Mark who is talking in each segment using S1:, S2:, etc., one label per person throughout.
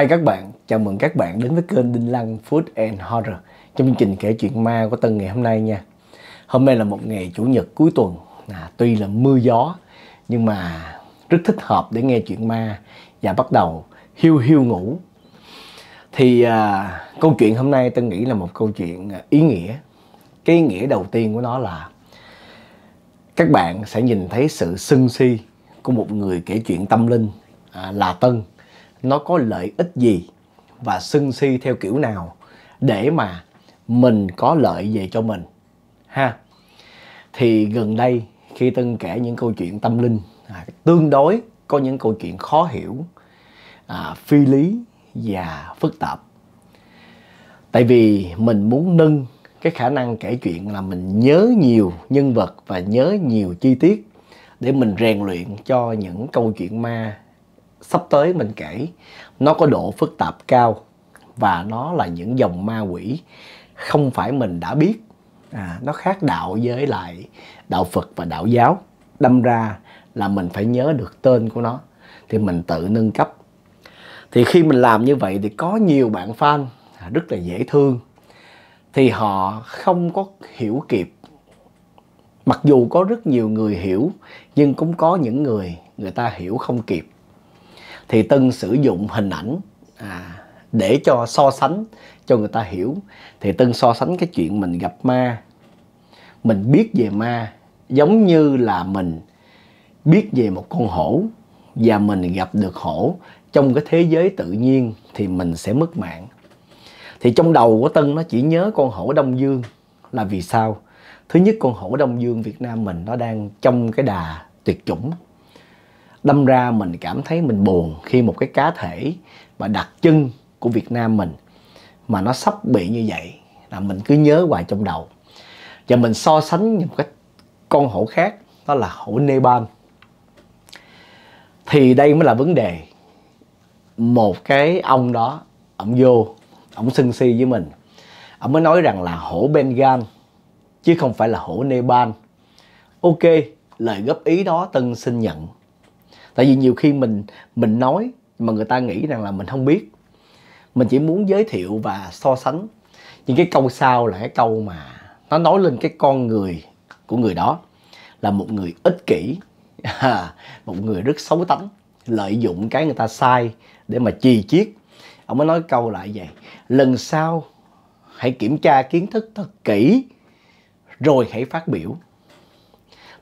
S1: Hai các bạn, chào mừng các bạn đến với kênh Đinh Lăng Food and Horror trong chương trình kể chuyện ma của Tân ngày hôm nay nha. Hôm nay là một ngày chủ nhật cuối tuần, à, tuy là mưa gió nhưng mà rất thích hợp để nghe chuyện ma và bắt đầu hiu hiu ngủ. Thì à, câu chuyện hôm nay Tân nghĩ là một câu chuyện à, ý nghĩa. Cái ý nghĩa đầu tiên của nó là các bạn sẽ nhìn thấy sự sưng si của một người kể chuyện tâm linh à, là Tân nó có lợi ích gì và sân si theo kiểu nào để mà mình có lợi về cho mình ha thì gần đây khi tân kể những câu chuyện tâm linh à, tương đối có những câu chuyện khó hiểu à, phi lý và phức tạp tại vì mình muốn nâng cái khả năng kể chuyện là mình nhớ nhiều nhân vật và nhớ nhiều chi tiết để mình rèn luyện cho những câu chuyện ma sắp tới mình kể nó có độ phức tạp cao và nó là những dòng ma quỷ không phải mình đã biết à, nó khác đạo với lại đạo Phật và đạo giáo đâm ra là mình phải nhớ được tên của nó thì mình tự nâng cấp thì khi mình làm như vậy thì có nhiều bạn fan rất là dễ thương thì họ không có hiểu kịp mặc dù có rất nhiều người hiểu nhưng cũng có những người người ta hiểu không kịp thì Tân sử dụng hình ảnh à, để cho so sánh cho người ta hiểu thì Tân so sánh cái chuyện mình gặp ma mình biết về ma giống như là mình biết về một con hổ và mình gặp được hổ trong cái thế giới tự nhiên thì mình sẽ mất mạng thì trong đầu của Tân nó chỉ nhớ con hổ Đông Dương là vì sao thứ nhất con hổ Đông Dương Việt Nam mình nó đang trong cái đà tuyệt chủng đâm ra mình cảm thấy mình buồn khi một cái cá thể và đặc trưng của Việt Nam mình mà nó sắp bị như vậy là mình cứ nhớ hoài trong đầu và mình so sánh với một cái con hổ khác đó là hổ Nepal thì đây mới là vấn đề một cái ông đó ông vô ông sân si với mình ông mới nói rằng là hổ Bengal chứ không phải là hổ Nepal ok lời góp ý đó Tân xin nhận tại vì nhiều khi mình mình nói mà người ta nghĩ rằng là mình không biết mình chỉ muốn giới thiệu và so sánh những cái câu sau là cái câu mà nó nói lên cái con người của người đó là một người ích kỷ một người rất xấu tánh lợi dụng cái người ta sai để mà chì chiết ông mới nói câu lại vậy lần sau hãy kiểm tra kiến thức thật kỹ rồi hãy phát biểu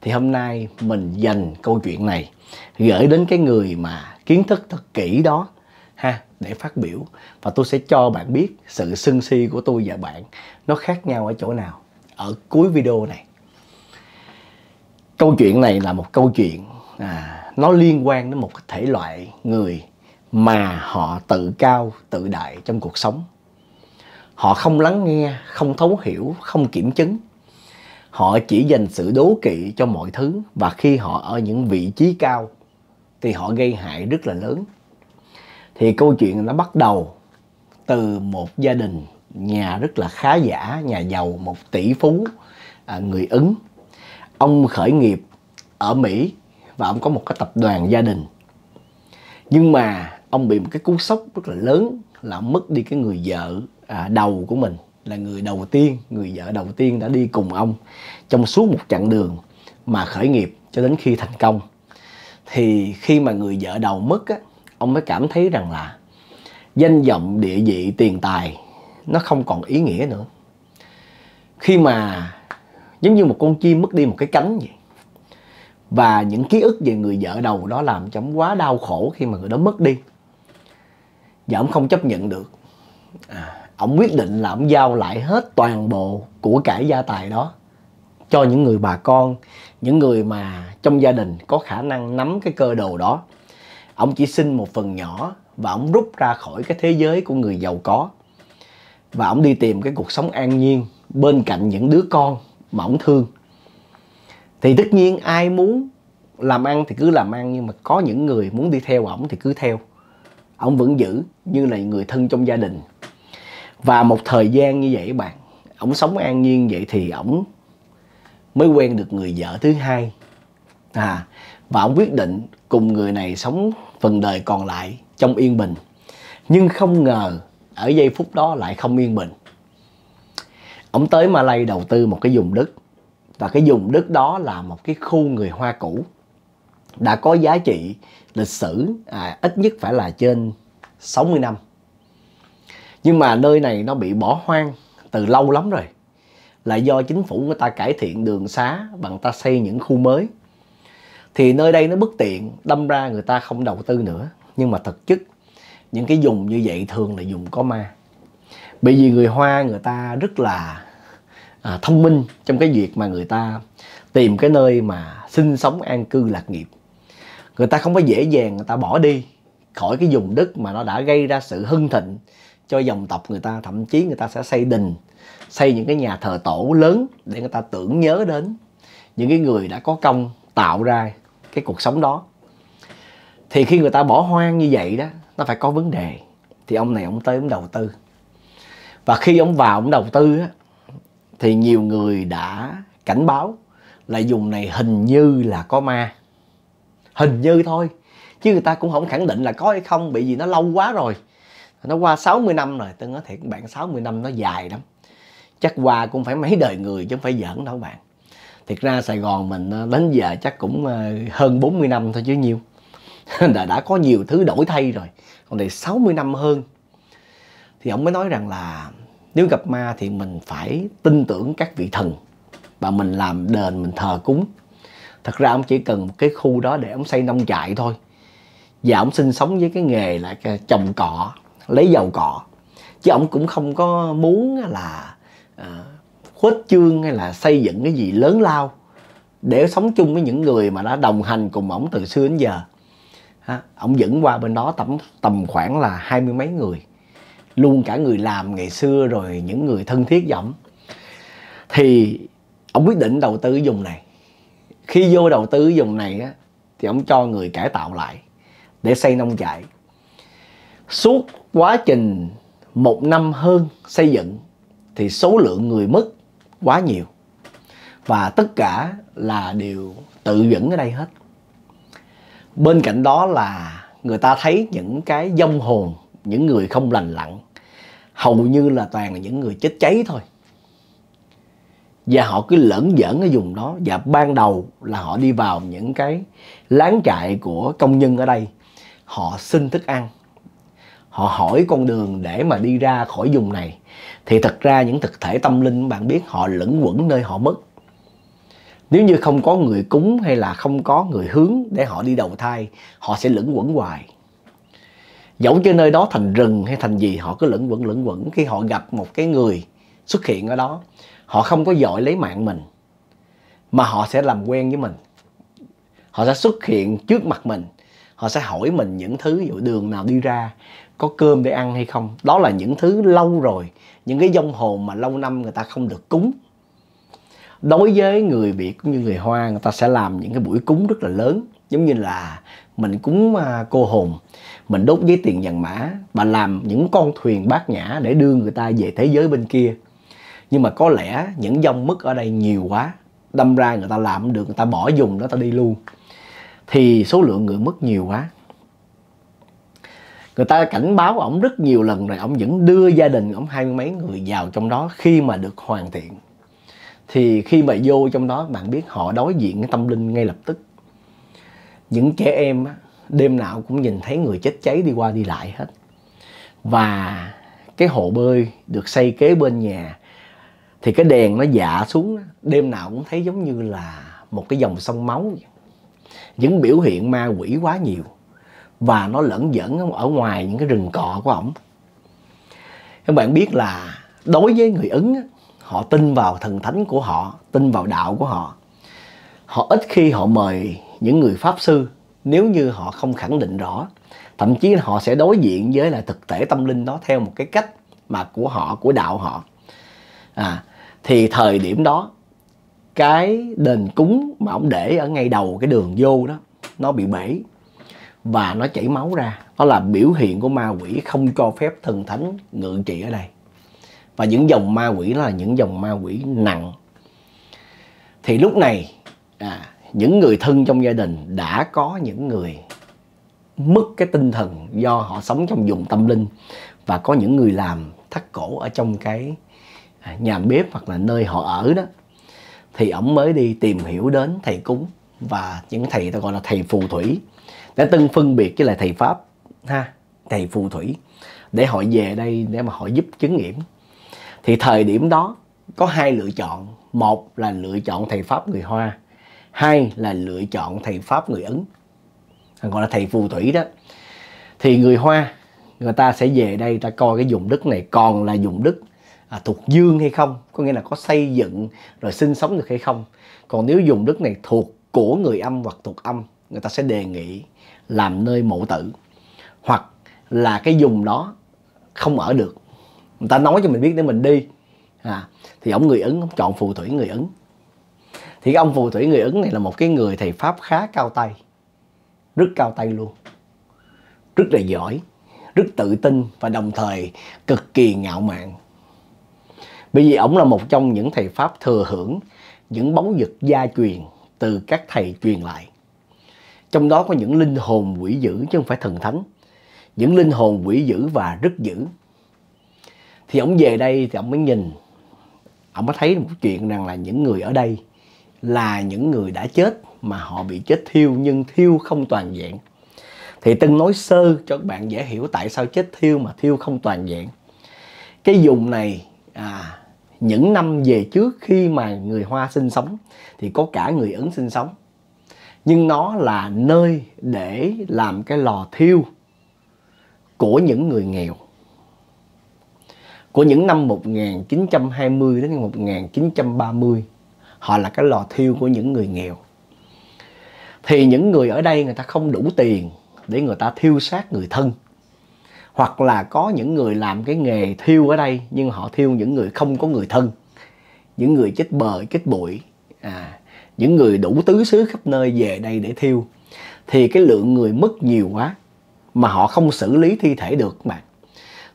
S1: thì hôm nay mình dành câu chuyện này gửi đến cái người mà kiến thức thật kỹ đó ha để phát biểu và tôi sẽ cho bạn biết sự sân si của tôi và bạn nó khác nhau ở chỗ nào ở cuối video này câu chuyện này là một câu chuyện à, nó liên quan đến một thể loại người mà họ tự cao tự đại trong cuộc sống họ không lắng nghe không thấu hiểu không kiểm chứng họ chỉ dành sự đố kỵ cho mọi thứ và khi họ ở những vị trí cao thì họ gây hại rất là lớn thì câu chuyện nó bắt đầu từ một gia đình nhà rất là khá giả nhà giàu một tỷ phú à, người ứng ông khởi nghiệp ở mỹ và ông có một cái tập đoàn gia đình nhưng mà ông bị một cái cú sốc rất là lớn là ông mất đi cái người vợ à, đầu của mình là người đầu tiên, người vợ đầu tiên đã đi cùng ông trong suốt một chặng đường mà khởi nghiệp cho đến khi thành công. Thì khi mà người vợ đầu mất á, ông mới cảm thấy rằng là danh vọng địa vị tiền tài nó không còn ý nghĩa nữa. Khi mà giống như một con chim mất đi một cái cánh vậy. Và những ký ức về người vợ đầu đó làm cho ông quá đau khổ khi mà người đó mất đi. Và ông không chấp nhận được. À, ông quyết định là ông giao lại hết toàn bộ của cải gia tài đó cho những người bà con những người mà trong gia đình có khả năng nắm cái cơ đồ đó ông chỉ xin một phần nhỏ và ông rút ra khỏi cái thế giới của người giàu có và ông đi tìm cái cuộc sống an nhiên bên cạnh những đứa con mà ông thương thì tất nhiên ai muốn làm ăn thì cứ làm ăn nhưng mà có những người muốn đi theo ổng thì cứ theo ổng vẫn giữ như là người thân trong gia đình và một thời gian như vậy các bạn ổng sống an nhiên vậy thì ổng mới quen được người vợ thứ hai à và ổng quyết định cùng người này sống phần đời còn lại trong yên bình nhưng không ngờ ở giây phút đó lại không yên bình ổng tới Malay đầu tư một cái vùng đất và cái vùng đất đó là một cái khu người Hoa cũ đã có giá trị lịch sử à, ít nhất phải là trên 60 năm nhưng mà nơi này nó bị bỏ hoang từ lâu lắm rồi là do chính phủ người ta cải thiện đường xá bằng ta xây những khu mới thì nơi đây nó bất tiện đâm ra người ta không đầu tư nữa nhưng mà thực chất những cái dùng như vậy thường là dùng có ma bởi vì người hoa người ta rất là à, thông minh trong cái việc mà người ta tìm cái nơi mà sinh sống an cư lạc nghiệp người ta không có dễ dàng người ta bỏ đi khỏi cái vùng đất mà nó đã gây ra sự hưng thịnh cho dòng tộc người ta thậm chí người ta sẽ xây đình xây những cái nhà thờ tổ lớn để người ta tưởng nhớ đến những cái người đã có công tạo ra cái cuộc sống đó thì khi người ta bỏ hoang như vậy đó nó phải có vấn đề thì ông này ông tới ông đầu tư và khi ông vào ông đầu tư á, thì nhiều người đã cảnh báo là dùng này hình như là có ma hình như thôi chứ người ta cũng không khẳng định là có hay không bị gì nó lâu quá rồi nó qua 60 năm rồi tôi nói thiệt các bạn 60 năm nó dài lắm chắc qua cũng phải mấy đời người chứ không phải giỡn đâu bạn thiệt ra Sài Gòn mình ờ, đến giờ chắc cũng ờ, hơn 40 năm thôi chứ nhiêu đã, đã có nhiều thứ đổi thay rồi còn đây 60 năm hơn thì ông mới nói rằng là nếu gặp ma thì mình phải tin tưởng các vị thần và mình làm đền mình thờ cúng thật ra ông chỉ cần một cái khu đó để ông xây nông trại thôi và ông sinh sống với cái nghề là ờ, trồng cỏ lấy dầu cọ chứ ông cũng không có muốn là à, ờ, khuếch chương hay là xây dựng cái gì lớn lao để sống chung với những người mà đã đồng hành cùng ông từ xưa đến giờ ha, ổng dẫn qua bên đó tầm tầm khoảng là hai mươi mấy người luôn cả người làm ngày xưa rồi những người thân thiết với ổng thì ông quyết định đầu tư dùng này khi vô đầu tư dùng này á, thì ông cho người cải tạo lại để xây nông trại suốt quá trình một năm hơn xây dựng thì số lượng người mất quá nhiều và tất cả là đều tự dẫn ở đây hết bên cạnh đó là người ta thấy những cái dông hồn những người không lành lặn hầu như là toàn là những người chết cháy thôi và họ cứ lẫn giỡn ở vùng đó và ban đầu là họ đi vào những cái láng trại của công nhân ở đây họ xin thức ăn họ hỏi con đường để mà đi ra khỏi vùng này thì thật ra những thực thể tâm linh bạn biết họ lẫn quẩn nơi họ mất nếu như không có người cúng hay là không có người hướng để họ đi đầu thai họ sẽ lẫn quẩn hoài dẫu cho nơi đó thành rừng hay thành gì họ cứ lẫn quẩn lẫn quẩn khi họ gặp một cái người xuất hiện ở đó họ không có giỏi lấy mạng mình mà họ sẽ làm quen với mình họ sẽ xuất hiện trước mặt mình họ sẽ hỏi mình những thứ dụ đường nào đi ra có cơm để ăn hay không đó là những thứ lâu rồi những cái dông hồn mà lâu năm người ta không được cúng đối với người việt cũng như người hoa người ta sẽ làm những cái buổi cúng rất là lớn giống như là mình cúng à, cô hồn mình đốt giấy tiền vàng mã và làm những con thuyền bát nhã để đưa người ta về thế giới bên kia nhưng mà có lẽ những dông mứt ở đây nhiều quá đâm ra người ta làm được người ta bỏ dùng đó ta đi luôn thì số lượng người mất nhiều quá người ta cảnh báo ổng rất nhiều lần rồi ổng vẫn đưa gia đình ổng hai mươi mấy người vào trong đó khi mà được hoàn thiện thì khi mà vô trong đó bạn biết họ đối diện cái tâm linh ngay lập tức những trẻ em đêm nào cũng nhìn thấy người chết cháy đi qua đi lại hết và cái hồ bơi được xây kế bên nhà thì cái đèn nó dạ xuống đêm nào cũng thấy giống như là một cái dòng sông máu những biểu hiện ma quỷ quá nhiều và nó lẫn dẫn ở ngoài những cái rừng cọ của ổng các bạn biết là đối với người ứng họ tin vào thần thánh của họ tin vào đạo của họ họ ít khi họ mời những người pháp sư nếu như họ không khẳng định rõ thậm chí họ sẽ đối diện với là thực thể tâm linh đó theo một cái cách mà của họ của đạo họ à thì thời điểm đó cái đền cúng mà ông để ở ngay đầu cái đường vô đó nó bị bể và nó chảy máu ra đó là biểu hiện của ma quỷ không cho phép thần thánh ngự trị ở đây và những dòng ma quỷ là những dòng ma quỷ nặng thì lúc này à, những người thân trong gia đình đã có những người mất cái tinh thần do họ sống trong vùng tâm linh và có những người làm thắt cổ ở trong cái à, nhà bếp hoặc là nơi họ ở đó thì ổng mới đi tìm hiểu đến thầy cúng và những thầy ta gọi là thầy phù thủy đã từng phân biệt với lại thầy pháp ha thầy phù thủy để họ về đây để mà họ giúp chứng nghiệm thì thời điểm đó có hai lựa chọn một là lựa chọn thầy pháp người hoa hai là lựa chọn thầy pháp người ấn gọi là thầy phù thủy đó thì người hoa người ta sẽ về đây ta coi cái vùng đất này còn là vùng đất à, thuộc dương hay không có nghĩa là có xây dựng rồi sinh sống được hay không còn nếu dùng đất này thuộc của người âm hoặc thuộc âm người ta sẽ đề nghị làm nơi mộ tử hoặc là cái dùng đó không ở được người ta nói cho mình biết để mình đi à, thì ông người ấn ông chọn phù thủy người ấn thì cái ông phù thủy người ấn này là một cái người thầy pháp khá cao tay rất cao tay luôn rất là giỏi rất tự tin và đồng thời cực kỳ ngạo mạn bởi vì ổng là một trong những thầy pháp thừa hưởng những báu vật gia truyền từ các thầy truyền lại trong đó có những linh hồn quỷ dữ chứ không phải thần thánh những linh hồn quỷ dữ và rất dữ thì ông về đây thì ông mới nhìn ông mới thấy một chuyện rằng là những người ở đây là những người đã chết mà họ bị chết thiêu nhưng thiêu không toàn vẹn thì tân nói sơ cho các bạn dễ hiểu tại sao chết thiêu mà thiêu không toàn vẹn cái vùng này à những năm về trước khi mà người hoa sinh sống thì có cả người ấn sinh sống nhưng nó là nơi để làm cái lò thiêu của những người nghèo của những năm 1920 đến 1930 họ là cái lò thiêu của những người nghèo thì những người ở đây người ta không đủ tiền để người ta thiêu xác người thân hoặc là có những người làm cái nghề thiêu ở đây nhưng họ thiêu những người không có người thân những người chết bờ chết bụi à những người đủ tứ xứ khắp nơi về đây để thiêu thì cái lượng người mất nhiều quá mà họ không xử lý thi thể được mà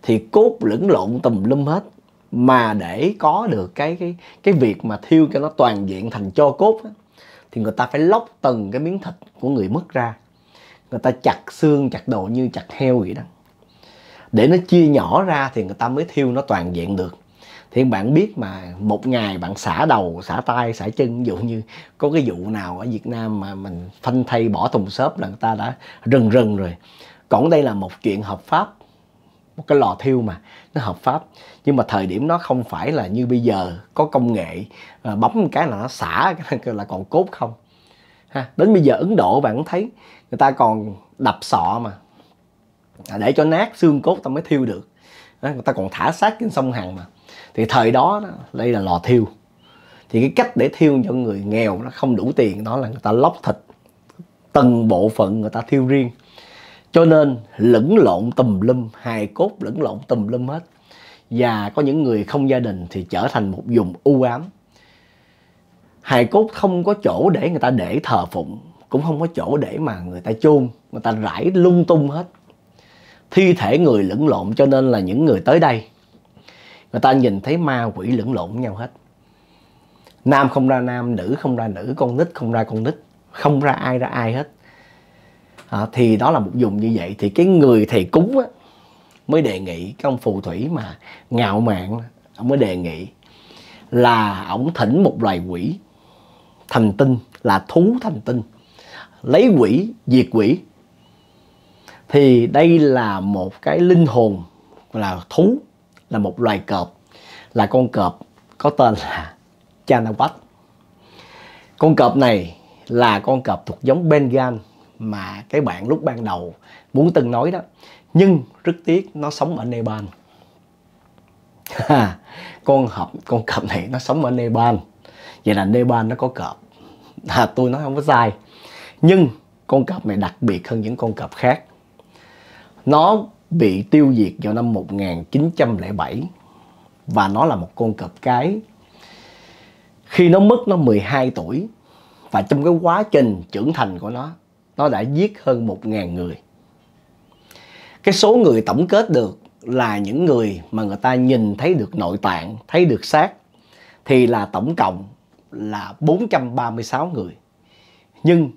S1: thì cốt lẫn lộn tùm lum hết mà để có được cái cái cái việc mà thiêu cho nó toàn diện thành cho cốt á, thì người ta phải lóc từng cái miếng thịt của người mất ra người ta chặt xương chặt đồ như chặt heo vậy đó để nó chia nhỏ ra thì người ta mới thiêu nó toàn diện được thì bạn biết mà một ngày bạn xả đầu xả tay xả chân ví dụ như có cái vụ nào ở Việt Nam mà mình phanh thay bỏ thùng xốp là người ta đã rần rần rồi còn đây là một chuyện hợp pháp một cái lò thiêu mà nó hợp pháp nhưng mà thời điểm nó không phải là như bây giờ có công nghệ à, bấm một cái là nó xả là còn cốt không ha đến bây giờ Ấn Độ bạn thấy người ta còn đập sọ mà à, để cho nát xương cốt ta mới thiêu được người ta còn thả xác trên sông Hằng mà thì thời đó, đó đây là lò thiêu thì cái cách để thiêu cho người nghèo nó không đủ tiền đó là người ta lóc thịt từng bộ phận người ta thiêu riêng cho nên lẫn lộn tùm lum hài cốt lẫn lộn tùm lum hết và có những người không gia đình thì trở thành một vùng u ám hài cốt không có chỗ để người ta để thờ phụng cũng không có chỗ để mà người ta chôn người ta rải lung tung hết thi thể người lẫn lộn cho nên là những người tới đây người ta nhìn thấy ma quỷ lẫn lộn với nhau hết nam không ra nam nữ không ra nữ con nít không ra con nít không ra ai ra ai hết à, thì đó là một dùng như vậy thì cái người thầy cúng á, mới đề nghị cái ông phù thủy mà ngạo mạn ông mới đề nghị là ông thỉnh một loài quỷ thành tinh là thú thành tinh lấy quỷ diệt quỷ thì đây là một cái linh hồn là thú là một loài cọp là con cọp có tên là Chanawat. Con cọp này là con cọp thuộc giống Bengal mà cái bạn lúc ban đầu muốn từng nói đó. Nhưng rất tiếc nó sống ở Nepal. con hộp con cọp này nó sống ở Nepal. Vậy là Nepal nó có cọp. À, tôi nói không có sai. Nhưng con cọp này đặc biệt hơn những con cọp khác. Nó bị tiêu diệt vào năm 1907 và nó là một con cọp cái. Khi nó mất nó 12 tuổi và trong cái quá trình trưởng thành của nó, nó đã giết hơn 1.000 người. Cái số người tổng kết được là những người mà người ta nhìn thấy được nội tạng, thấy được xác thì là tổng cộng là 436 người. Nhưng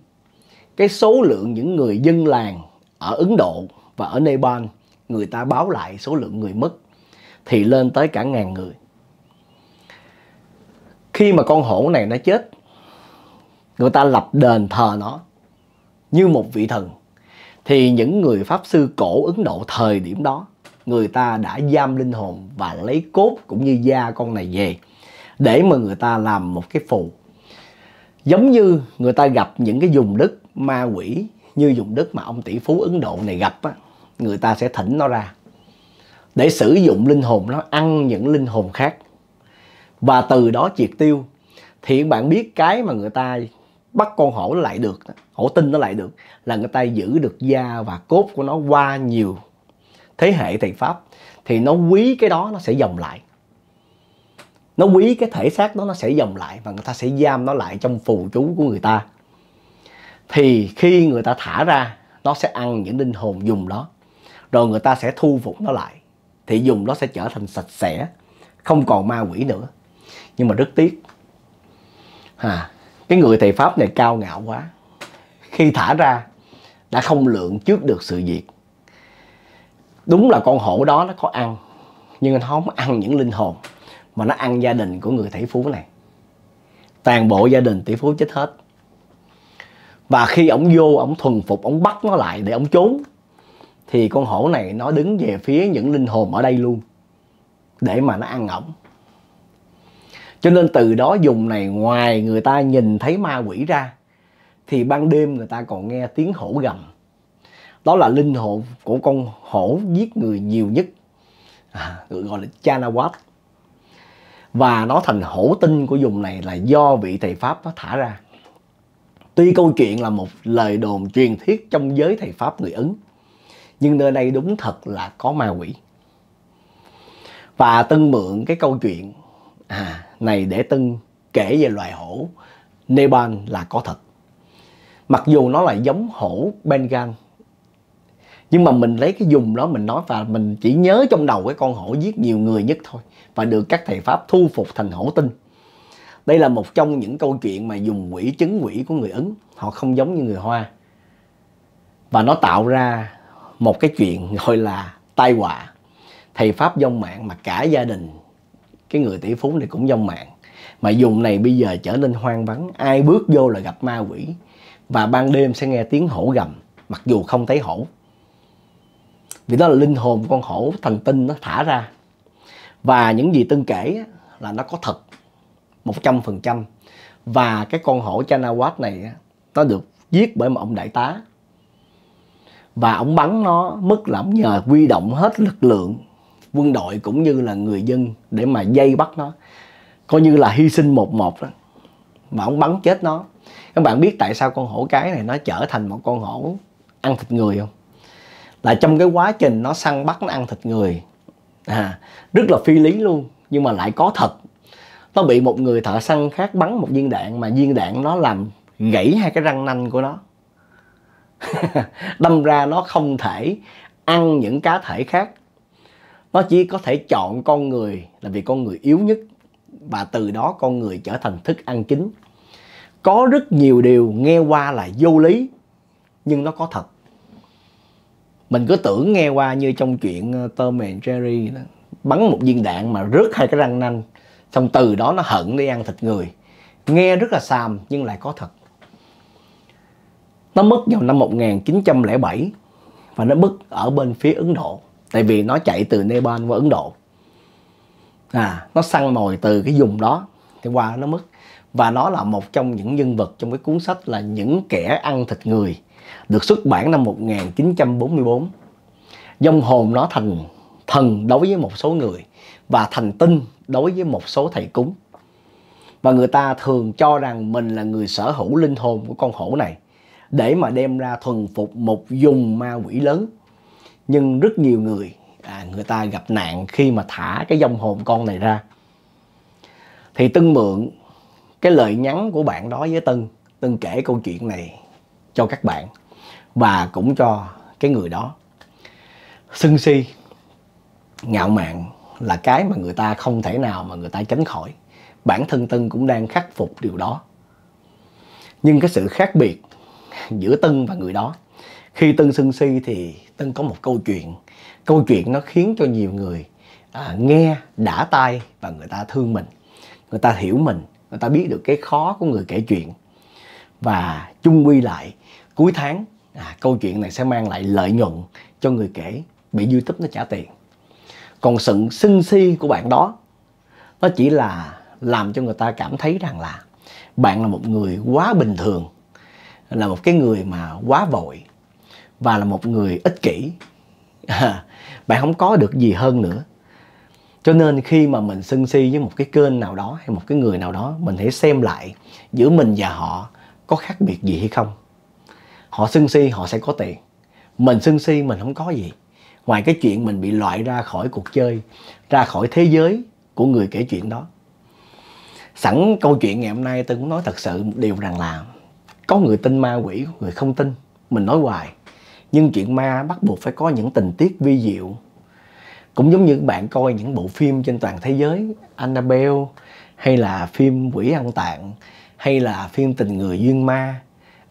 S1: cái số lượng những người dân làng ở Ấn Độ và ở Nepal người ta báo lại số lượng người mất thì lên tới cả ngàn người khi mà con hổ này nó chết người ta lập đền thờ nó như một vị thần thì những người pháp sư cổ ấn độ thời điểm đó người ta đã giam linh hồn và lấy cốt cũng như da con này về để mà người ta làm một cái phù giống như người ta gặp những cái dùng đất ma quỷ như dùng đất mà ông tỷ phú ấn độ này gặp á người ta sẽ thỉnh nó ra để sử dụng linh hồn nó ăn những linh hồn khác và từ đó triệt tiêu thì bạn biết cái mà người ta bắt con hổ nó lại được hổ tinh nó lại được là người ta giữ được da và cốt của nó qua nhiều thế hệ thầy pháp thì nó quý cái đó nó sẽ dòng lại nó quý cái thể xác đó nó sẽ dòng lại và người ta sẽ giam nó lại trong phù chú của người ta thì khi người ta thả ra nó sẽ ăn những linh hồn dùng đó rồi người ta sẽ thu phục nó lại thì dùng nó sẽ trở thành sạch sẽ không còn ma quỷ nữa nhưng mà rất tiếc à, cái người thầy pháp này cao ngạo quá khi thả ra đã không lượng trước được sự việc đúng là con hổ đó nó có ăn nhưng nó không ăn những linh hồn mà nó ăn gia đình của người tỷ phú này toàn bộ gia đình tỷ phú chết hết và khi ổng vô ổng thuần phục ổng bắt nó lại để ổng trốn thì con hổ này nó đứng về phía những linh hồn ở đây luôn để mà nó ăn ổng cho nên từ đó dùng này ngoài người ta nhìn thấy ma quỷ ra thì ban đêm người ta còn nghe tiếng hổ gầm đó là linh hồn của con hổ giết người nhiều nhất à, gọi là Chanawat và nó thành hổ tinh của dùng này là do vị thầy pháp nó thả ra tuy câu chuyện là một lời đồn truyền thuyết trong giới thầy pháp người ấn nhưng nơi đây đúng thật là có ma quỷ và tân mượn cái câu chuyện à, này để tân kể về loài hổ Nepal là có thật mặc dù nó là giống hổ Bengal nhưng mà mình lấy cái dùng đó mình nói và mình chỉ nhớ trong đầu cái con hổ giết nhiều người nhất thôi và được các thầy pháp thu phục thành hổ tinh đây là một trong những câu chuyện mà dùng quỷ chứng quỷ của người Ấn họ không giống như người Hoa và nó tạo ra một cái chuyện gọi là tai họa thầy pháp dông mạng mà cả gia đình cái người tỷ phú này cũng dông mạng mà dùng này bây giờ trở nên hoang vắng ai bước vô là gặp ma quỷ và ban đêm sẽ nghe tiếng hổ gầm mặc dù không thấy hổ vì đó là linh hồn con hổ thành tinh nó thả ra và những gì tân kể là nó có thật một trăm phần trăm và cái con hổ Chanawat này nó được giết bởi một ông đại tá và ông bắn nó mất là ông nhờ quy động hết lực lượng quân đội cũng như là người dân để mà dây bắt nó coi như là hy sinh một một đó mà ông bắn chết nó các bạn biết tại sao con hổ cái này nó trở thành một con hổ ăn thịt người không là trong cái quá trình nó săn bắt nó ăn thịt người à, rất là phi lý luôn nhưng mà lại có thật nó bị một người thợ săn khác bắn một viên đạn mà viên đạn nó làm gãy hai cái răng nanh của nó đâm ra nó không thể ăn những cá thể khác nó chỉ có thể chọn con người là vì con người yếu nhất và từ đó con người trở thành thức ăn chính có rất nhiều điều nghe qua là vô lý nhưng nó có thật mình cứ tưởng nghe qua như trong chuyện ờ, Tom and Jerry đó. bắn một viên đạn mà rớt hai cái răng nanh xong từ đó nó hận đi ăn thịt người nghe rất là xàm nhưng lại có thật nó mất vào năm 1907 và nó mất ở bên phía Ấn Độ. Tại vì nó chạy từ Nepal qua Ấn Độ. À, nó săn mồi từ cái vùng đó thì qua nó mất. Và nó là một trong những nhân vật trong cái cuốn sách là Những kẻ ăn thịt người được xuất bản năm 1944. Dông hồn nó thành thần đối với một số người và thành tinh đối với một số thầy cúng. Và người ta thường cho rằng mình là người sở hữu linh hồn của con hổ này để mà đem ra thuần phục một dùng ma quỷ lớn nhưng rất nhiều người à, người ta gặp nạn khi mà thả cái dòng hồn con này ra thì tân mượn cái lời nhắn của bạn đó với tân tân kể câu chuyện này cho các bạn và cũng cho cái người đó sân si ngạo mạn là cái mà người ta không thể nào mà người ta tránh khỏi bản thân tân cũng đang khắc phục điều đó nhưng cái sự khác biệt giữa Tân và người đó. Khi Tân sân si thì Tân có một câu chuyện. Câu chuyện nó khiến cho nhiều người à, nghe đã tai và người ta thương mình. Người ta hiểu mình, người ta biết được cái khó của người kể chuyện. Và chung quy lại, cuối tháng à, câu chuyện này sẽ mang lại lợi nhuận cho người kể bị YouTube nó trả tiền. Còn sự sân si của bạn đó nó chỉ là làm cho người ta cảm thấy rằng là bạn là một người quá bình thường là một cái người mà quá vội và là một người ích kỷ bạn không có được gì hơn nữa cho nên khi mà mình sân si với một cái kênh nào đó hay một cái người nào đó mình hãy xem lại giữa mình và họ có khác biệt gì hay không họ sân si họ sẽ có tiền mình sân si mình không có gì ngoài cái chuyện mình bị loại ra khỏi cuộc chơi ra khỏi thế giới của người kể chuyện đó sẵn câu chuyện ngày hôm nay tôi cũng nói thật sự một điều rằng là có người tin ma quỷ có người không tin mình nói hoài nhưng chuyện ma bắt buộc phải có những tình tiết vi diệu cũng giống như bạn coi những bộ phim trên toàn thế giới Annabelle hay là phim quỷ ăn tạng hay là phim tình người duyên ma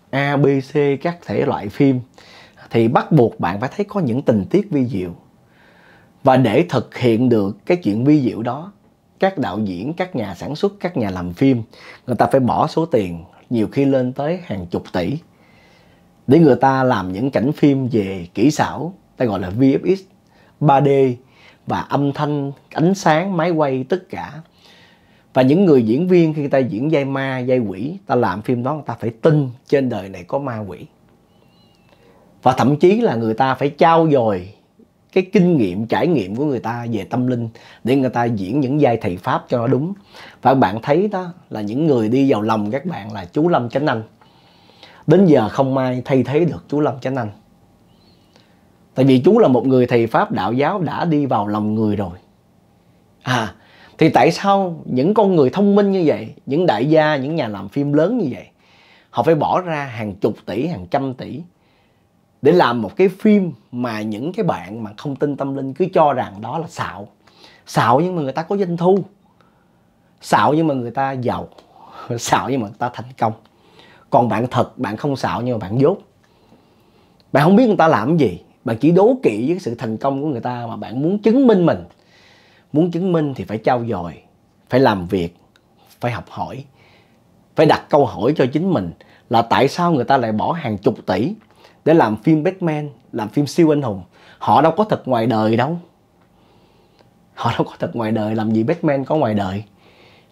S1: A, B, C các thể loại phim thì bắt buộc bạn phải thấy có những tình tiết vi diệu và để thực hiện được cái chuyện vi diệu đó các đạo diễn các nhà sản xuất các nhà làm phim người ta phải bỏ số tiền nhiều khi lên tới hàng chục tỷ để người ta làm những cảnh phim về kỹ xảo ta gọi là VFX 3D và âm thanh ánh sáng máy quay tất cả và những người diễn viên khi ta diễn dây ma dây quỷ ta làm phim đó người ta phải tin trên đời này có ma quỷ và thậm chí là người ta phải trao dồi cái kinh nghiệm trải nghiệm của người ta về tâm linh để người ta diễn những giai thầy pháp cho nó đúng và bạn thấy đó là những người đi vào lòng các bạn là chú Lâm Chánh Anh đến giờ không ai thay thế được chú Lâm Chánh Anh tại vì chú là một người thầy pháp đạo giáo đã đi vào lòng người rồi à thì tại sao những con người thông minh như vậy những đại gia những nhà làm phim lớn như vậy họ phải bỏ ra hàng chục tỷ hàng trăm tỷ để làm một cái phim mà những cái bạn mà không tin tâm linh cứ cho rằng đó là xạo xạo nhưng mà người ta có doanh thu xạo nhưng mà người ta giàu xạo nhưng mà người ta thành công còn bạn thật bạn không xạo nhưng mà bạn dốt bạn không biết người ta làm gì bạn chỉ đố kỵ với sự thành công của người ta mà bạn muốn chứng minh mình muốn chứng minh thì phải trao dồi phải làm việc phải học hỏi phải đặt câu hỏi cho chính mình là tại sao người ta lại bỏ hàng chục tỷ để làm phim Batman, làm phim siêu anh hùng. Họ đâu có thật ngoài đời đâu. Họ đâu có thật ngoài đời, làm gì Batman có ngoài đời.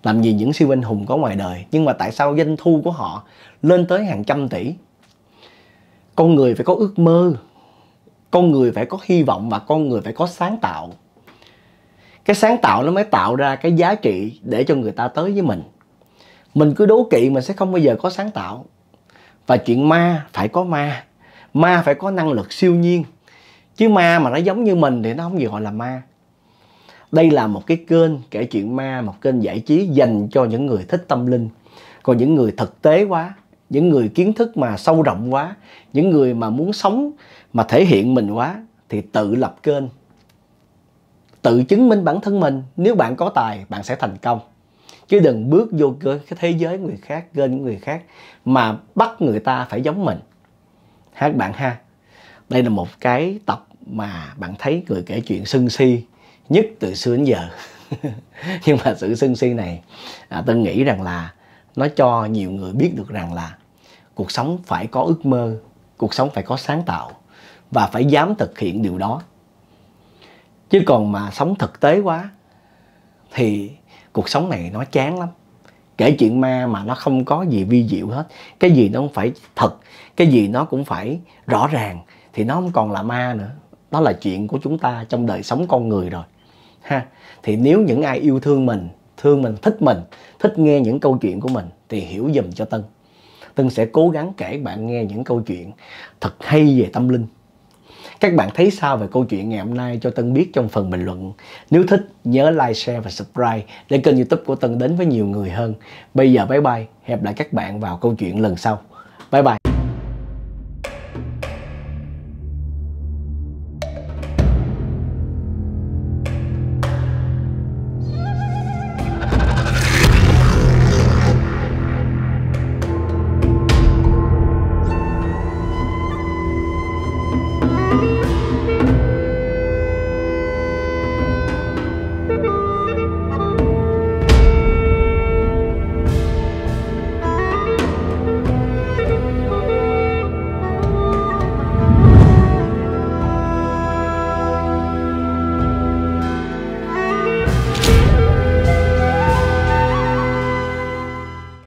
S1: Làm gì những siêu anh hùng có ngoài đời. Nhưng mà tại sao doanh thu của họ lên tới hàng trăm tỷ? Con người phải có ước mơ. Con người phải có hy vọng và con người phải có sáng tạo. Cái sáng tạo nó mới tạo ra cái giá trị để cho người ta tới với mình. Mình cứ đố kỵ mình sẽ không bao giờ có sáng tạo. Và chuyện ma phải có ma ma phải có năng lực siêu nhiên chứ ma mà nó giống như mình thì nó không gì gọi là ma đây là một cái kênh kể chuyện ma một kênh giải trí dành cho những người thích tâm linh còn những người thực tế quá những người kiến thức mà sâu rộng quá những người mà muốn sống mà thể hiện mình quá thì tự lập kênh tự chứng minh bản thân mình nếu bạn có tài bạn sẽ thành công chứ đừng bước vô cái thế giới người khác kênh người khác mà bắt người ta phải giống mình hát bạn ha đây là một cái tập mà bạn thấy người kể chuyện sân si nhất từ xưa đến giờ nhưng mà sự sân si này à, tôi nghĩ rằng là nó cho nhiều người biết được rằng là cuộc sống phải có ước mơ cuộc sống phải có sáng tạo và phải dám thực hiện điều đó chứ còn mà sống thực tế quá thì cuộc sống này nó chán lắm kể chuyện ma mà nó không có gì vi diệu hết cái gì nó cũng phải thật cái gì nó cũng phải rõ ràng thì nó không còn là ma nữa đó là chuyện của chúng ta trong đời sống con người rồi ha thì nếu những ai yêu thương mình thương mình thích mình thích nghe những câu chuyện của mình thì hiểu dùm cho tân tân sẽ cố gắng kể bạn nghe những câu chuyện thật hay về tâm linh các bạn thấy sao về câu chuyện ngày hôm nay cho Tân biết trong phần bình luận. Nếu thích nhớ like, share và subscribe để kênh youtube của Tân đến với nhiều người hơn. Bây giờ bye bye, hẹn lại các bạn vào câu chuyện lần sau. Bye bye.